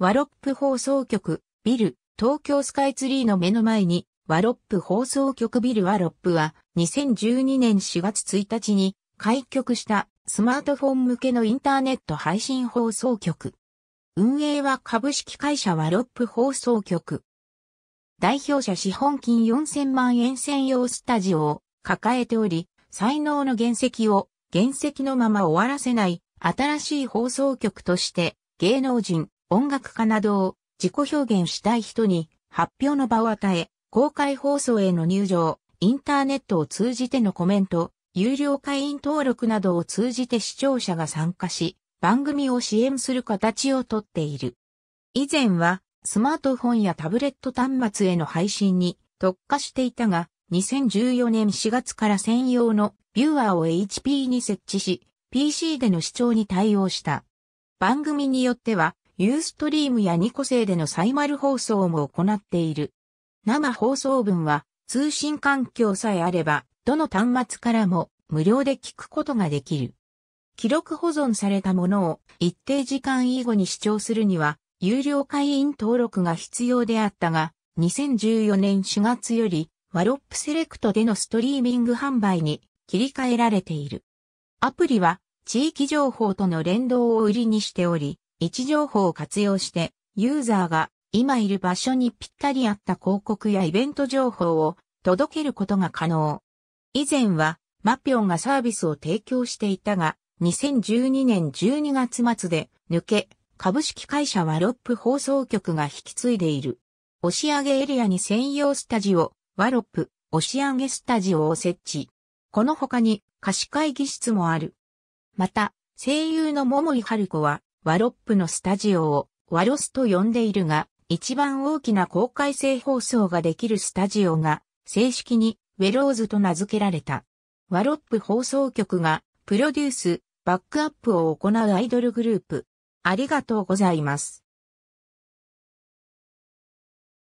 ワロップ放送局、ビル、東京スカイツリーの目の前に、ワロップ放送局ビルワロップは、2012年4月1日に、開局したスマートフォン向けのインターネット配信放送局。運営は株式会社ワロップ放送局。代表者資本金4000万円専用スタジオを抱えており、才能の原石を原石のまま終わらせない新しい放送局として芸能人、音楽家などを自己表現したい人に発表の場を与え、公開放送への入場、インターネットを通じてのコメント、有料会員登録などを通じて視聴者が参加し、番組を支援する形をとっている。以前は、スマートフォンやタブレット端末への配信に特化していたが、2014年4月から専用のビューアーを HP に設置し、PC での視聴に対応した。番組によっては、ユーストリームやニコ生でのサイマル放送も行っている。生放送分は通信環境さえあれば、どの端末からも無料で聞くことができる。記録保存されたものを一定時間以後に視聴するには、有料会員登録が必要であったが、2014年4月より、ワロップセレクトでのストリーミング販売に切り替えられている。アプリは地域情報との連動を売りにしており、位置情報を活用して、ユーザーが今いる場所にぴったり合った広告やイベント情報を届けることが可能。以前は、マピオンがサービスを提供していたが、2012年12月末で抜け、株式会社ワロップ放送局が引き継いでいる。押上エリアに専用スタジオ、ワロップ、押上スタジオを設置。この他に貸し会議室もある。また、声優の桃井春子はワロップのスタジオをワロスと呼んでいるが、一番大きな公開性放送ができるスタジオが正式にウェローズと名付けられた。ワロップ放送局がプロデュース、バックアップを行うアイドルグループ。ありがとうございます。